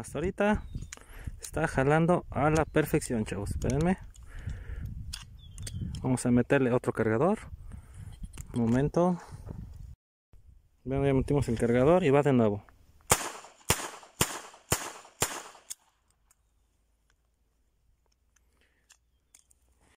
hasta ahorita está jalando a la perfección chavos espérenme vamos a meterle otro cargador un momento ya metimos el cargador y va de nuevo